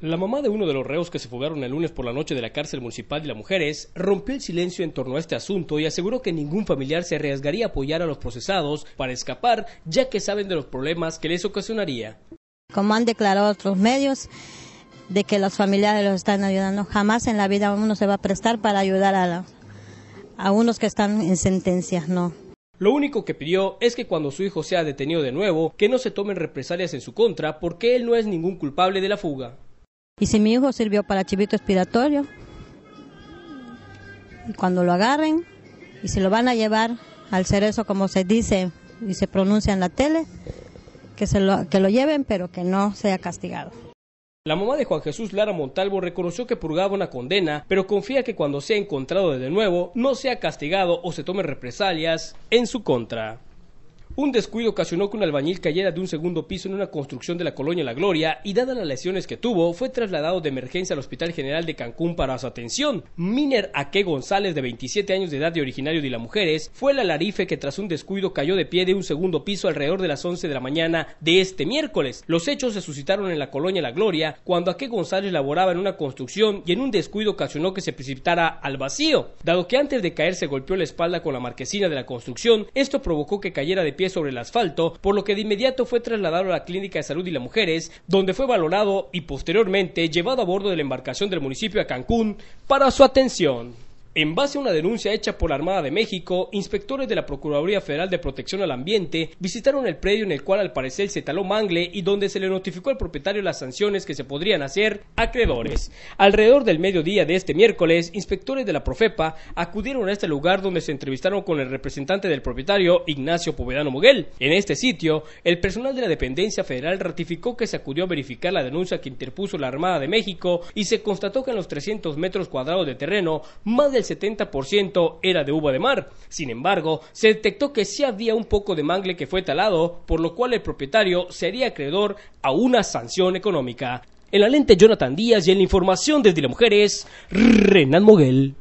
La mamá de uno de los reos que se fugaron el lunes por la noche de la cárcel municipal de las mujeres rompió el silencio en torno a este asunto y aseguró que ningún familiar se arriesgaría a apoyar a los procesados para escapar, ya que saben de los problemas que les ocasionaría. Como han declarado otros medios, de que los familiares los están ayudando. Jamás en la vida uno se va a prestar para ayudar a, a unos que están en sentencias, no. Lo único que pidió es que cuando su hijo sea detenido de nuevo, que no se tomen represalias en su contra porque él no es ningún culpable de la fuga. Y si mi hijo sirvió para chivito expiratorio, y cuando lo agarren y se lo van a llevar al cerezo, como se dice y se pronuncia en la tele, que, se lo, que lo lleven, pero que no sea castigado. La mamá de Juan Jesús Lara Montalvo reconoció que purgaba una condena, pero confía que cuando sea encontrado de nuevo, no sea castigado o se tome represalias en su contra. Un descuido ocasionó que un albañil cayera de un segundo piso en una construcción de la colonia La Gloria y dadas las lesiones que tuvo, fue trasladado de emergencia al Hospital General de Cancún para su atención. Miner Aque González, de 27 años de edad y originario de La Mujeres, fue el alarife que tras un descuido cayó de pie de un segundo piso alrededor de las 11 de la mañana de este miércoles. Los hechos se suscitaron en la colonia La Gloria cuando Aque González laboraba en una construcción y en un descuido ocasionó que se precipitara al vacío. Dado que antes de caer se golpeó la espalda con la marquesina de la construcción, esto provocó que cayera de pie sobre el asfalto, por lo que de inmediato fue trasladado a la Clínica de Salud y las Mujeres, donde fue valorado y posteriormente llevado a bordo de la embarcación del municipio a Cancún para su atención. En base a una denuncia hecha por la Armada de México, inspectores de la Procuraduría Federal de Protección al Ambiente visitaron el predio en el cual al parecer se taló mangle y donde se le notificó al propietario las sanciones que se podrían hacer acreedores. Alrededor del mediodía de este miércoles, inspectores de la Profepa acudieron a este lugar donde se entrevistaron con el representante del propietario, Ignacio Povedano Moguel. En este sitio, el personal de la dependencia federal ratificó que se acudió a verificar la denuncia que interpuso la Armada de México y se constató que en los 300 metros cuadrados de terreno, más del 70% era de uva de mar. Sin embargo, se detectó que sí había un poco de mangle que fue talado, por lo cual el propietario sería acreedor a una sanción económica. En la lente Jonathan Díaz y en la información desde las mujeres, Renan Moguel.